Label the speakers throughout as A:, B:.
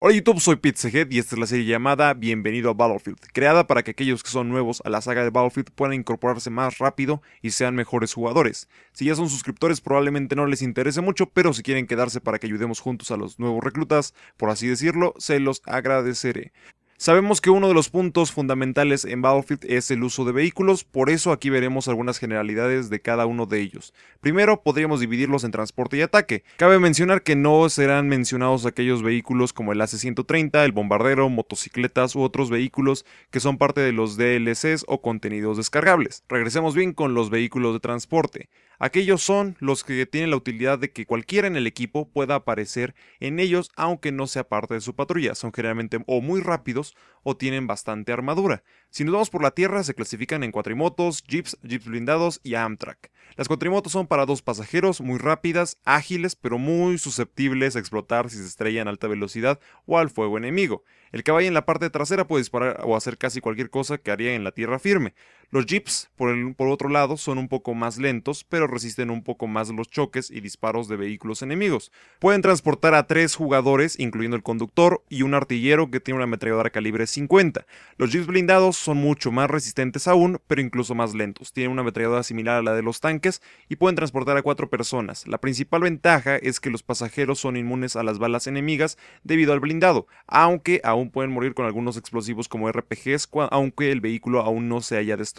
A: Hola YouTube, soy Pizzahead y esta es la serie llamada Bienvenido a Battlefield, creada para que aquellos que son nuevos a la saga de Battlefield puedan incorporarse más rápido y sean mejores jugadores. Si ya son suscriptores probablemente no les interese mucho, pero si quieren quedarse para que ayudemos juntos a los nuevos reclutas, por así decirlo, se los agradeceré. Sabemos que uno de los puntos fundamentales en Battlefield es el uso de vehículos, por eso aquí veremos algunas generalidades de cada uno de ellos. Primero podríamos dividirlos en transporte y ataque. Cabe mencionar que no serán mencionados aquellos vehículos como el AC-130, el bombardero, motocicletas u otros vehículos que son parte de los DLCs o contenidos descargables. Regresemos bien con los vehículos de transporte. Aquellos son los que tienen la utilidad de que cualquiera en el equipo pueda aparecer en ellos aunque no sea parte de su patrulla. Son generalmente o muy rápidos o tienen bastante armadura. Si nos vamos por la tierra, se clasifican en cuatrimotos, jeeps, jeeps blindados y Amtrak. Las cuatrimotos son para dos pasajeros, muy rápidas, ágiles, pero muy susceptibles a explotar si se estrellan en alta velocidad o al fuego enemigo. El caballo en la parte trasera puede disparar o hacer casi cualquier cosa que haría en la tierra firme. Los jeeps, por, por otro lado, son un poco más lentos, pero resisten un poco más los choques y disparos de vehículos enemigos. Pueden transportar a tres jugadores, incluyendo el conductor, y un artillero que tiene una ametralladora calibre 50. Los jeeps blindados son mucho más resistentes aún, pero incluso más lentos. Tienen una ametralladora similar a la de los tanques y pueden transportar a cuatro personas. La principal ventaja es que los pasajeros son inmunes a las balas enemigas debido al blindado, aunque aún pueden morir con algunos explosivos como RPGs, aunque el vehículo aún no se haya destruido.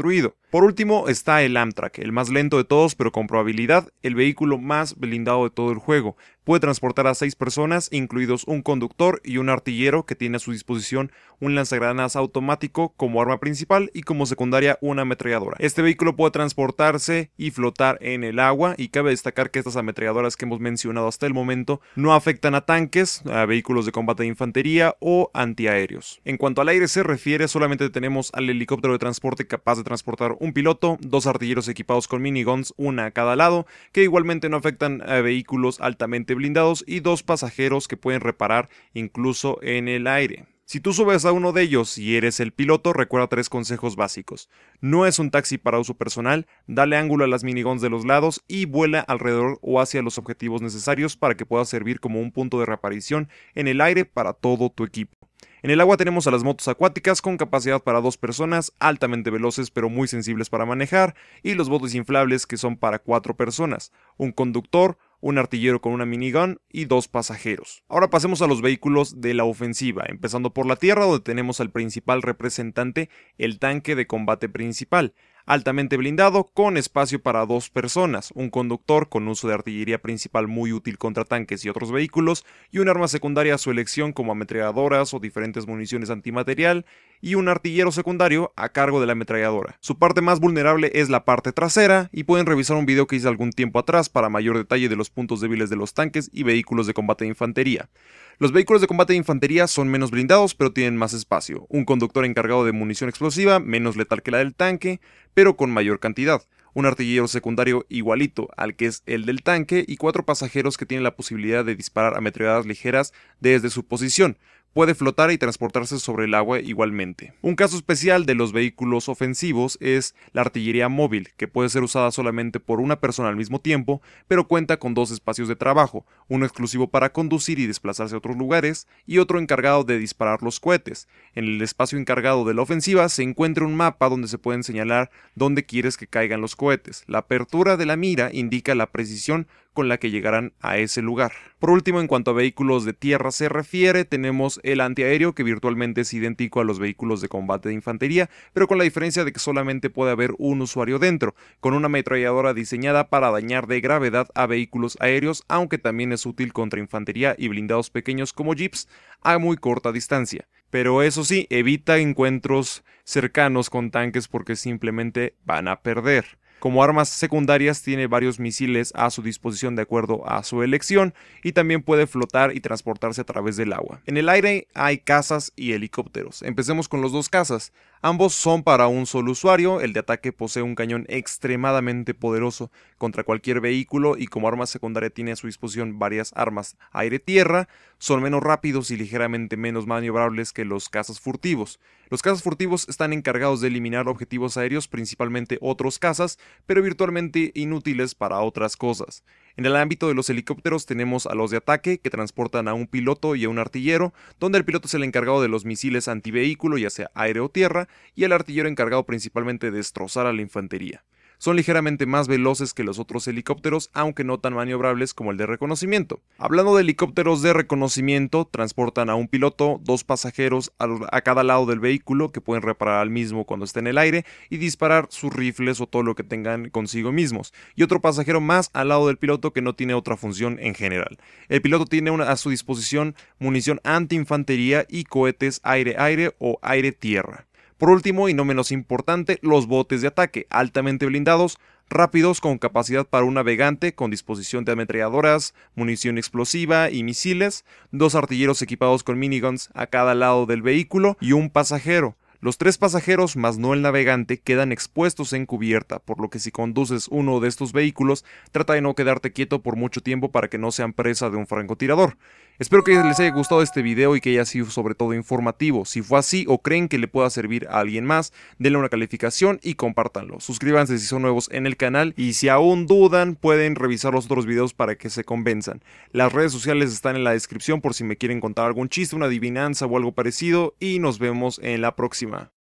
A: Por último está el Amtrak, el más lento de todos pero con probabilidad el vehículo más blindado de todo el juego. Puede transportar a seis personas, incluidos un conductor y un artillero que tiene a su disposición un lanzagranadas automático como arma principal y como secundaria una ametralladora. Este vehículo puede transportarse y flotar en el agua y cabe destacar que estas ametralladoras que hemos mencionado hasta el momento no afectan a tanques, a vehículos de combate de infantería o antiaéreos. En cuanto al aire se refiere, solamente tenemos al helicóptero de transporte capaz de transportar un piloto, dos artilleros equipados con miniguns, una a cada lado, que igualmente no afectan a vehículos altamente blindados y dos pasajeros que pueden reparar incluso en el aire. Si tú subes a uno de ellos y eres el piloto, recuerda tres consejos básicos. No es un taxi para uso personal, dale ángulo a las minigons de los lados y vuela alrededor o hacia los objetivos necesarios para que pueda servir como un punto de reaparición en el aire para todo tu equipo. En el agua tenemos a las motos acuáticas con capacidad para dos personas, altamente veloces pero muy sensibles para manejar, y los botes inflables que son para cuatro personas, un conductor, un artillero con una minigun y dos pasajeros. Ahora pasemos a los vehículos de la ofensiva, empezando por la tierra donde tenemos al principal representante, el tanque de combate principal altamente blindado con espacio para dos personas, un conductor con uso de artillería principal muy útil contra tanques y otros vehículos, y un arma secundaria a su elección como ametralladoras o diferentes municiones antimaterial, y un artillero secundario a cargo de la ametralladora. Su parte más vulnerable es la parte trasera, y pueden revisar un video que hice algún tiempo atrás para mayor detalle de los puntos débiles de los tanques y vehículos de combate de infantería. Los vehículos de combate de infantería son menos blindados pero tienen más espacio, un conductor encargado de munición explosiva menos letal que la del tanque, pero con mayor cantidad un artillero secundario igualito al que es el del tanque y cuatro pasajeros que tienen la posibilidad de disparar ametralladoras ligeras desde su posición, puede flotar y transportarse sobre el agua igualmente. Un caso especial de los vehículos ofensivos es la artillería móvil, que puede ser usada solamente por una persona al mismo tiempo, pero cuenta con dos espacios de trabajo, uno exclusivo para conducir y desplazarse a otros lugares, y otro encargado de disparar los cohetes. En el espacio encargado de la ofensiva se encuentra un mapa donde se pueden señalar dónde quieres que caigan los cohetes. La apertura de la mira indica la precisión con la que llegarán a ese lugar. Por último, en cuanto a vehículos de tierra se refiere, tenemos el antiaéreo que virtualmente es idéntico a los vehículos de combate de infantería, pero con la diferencia de que solamente puede haber un usuario dentro, con una ametralladora diseñada para dañar de gravedad a vehículos aéreos, aunque también es útil contra infantería y blindados pequeños como jeeps a muy corta distancia. Pero eso sí, evita encuentros cercanos con tanques porque simplemente van a perder. Como armas secundarias tiene varios misiles a su disposición de acuerdo a su elección y también puede flotar y transportarse a través del agua. En el aire hay cazas y helicópteros. Empecemos con los dos cazas. Ambos son para un solo usuario, el de ataque posee un cañón extremadamente poderoso contra cualquier vehículo y como arma secundaria tiene a su disposición varias armas aire-tierra, son menos rápidos y ligeramente menos maniobrables que los cazas furtivos. Los cazas furtivos están encargados de eliminar objetivos aéreos, principalmente otros cazas, pero virtualmente inútiles para otras cosas. En el ámbito de los helicópteros tenemos a los de ataque, que transportan a un piloto y a un artillero, donde el piloto es el encargado de los misiles antivehículo, ya sea aire o tierra, y el artillero encargado principalmente de destrozar a la infantería son ligeramente más veloces que los otros helicópteros, aunque no tan maniobrables como el de reconocimiento. Hablando de helicópteros de reconocimiento, transportan a un piloto, dos pasajeros a, cada lado del vehículo que pueden reparar al mismo cuando esté en el aire y disparar sus rifles o todo lo que tengan consigo mismos, y otro pasajero más al lado del piloto que no tiene otra función en general. El piloto tiene a su disposición munición antiinfantería y cohetes aire-aire o aire-tierra. Por último y no menos importante, los botes de ataque, altamente blindados, rápidos con capacidad para un navegante con disposición de ametralladoras, munición explosiva y misiles, dos artilleros equipados con miniguns a cada lado del vehículo y un pasajero. Los tres pasajeros, más no el navegante, quedan expuestos en cubierta, por lo que si conduces uno de estos vehículos, trata de no quedarte quieto por mucho tiempo para que no sean presa de un francotirador. Espero que les haya gustado este video y que haya sido sobre todo informativo. Si fue así o creen que le pueda servir a alguien más, denle una calificación y compártanlo. Suscríbanse si son nuevos en el canal y si aún dudan pueden revisar los otros videos para que se convenzan. Las redes sociales están en la descripción por si me quieren contar algún chiste, una adivinanza o algo parecido y nos vemos en la próxima.